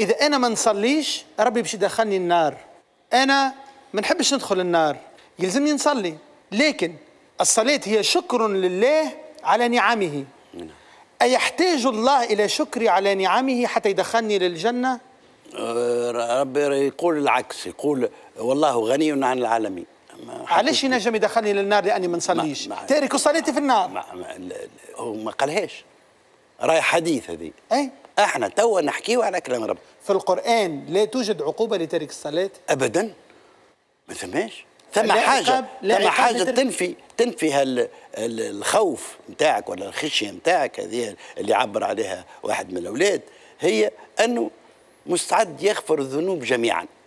اذا انا ما نصليش ربي باش يدخلني النار انا ما نحبش ندخل النار يلزمني نصلي لكن الصلاه هي شكر لله على نعمه نعم. أيحتاج الله إلى شكري على نعمه حتى يدخلني للجنة؟ آه، ربي يقول العكس يقول والله غني عن العالمين علاش ينجم يدخلني للنار لاني ما نصليش تارك صلاتي في النار ما, ما, هو ما قالهاش راي حديث هذه اي احنا توا نحكيو على كلام رب في القران لا توجد عقوبه لترك الصلاه ابدا ما ثماش ثم حاجه ثم حاجه تنفي تنفي هال الخوف نتاعك ولا الخشيه نتاعك هذه اللي عبر عليها واحد من الاولاد هي انه مستعد يغفر الذنوب جميعا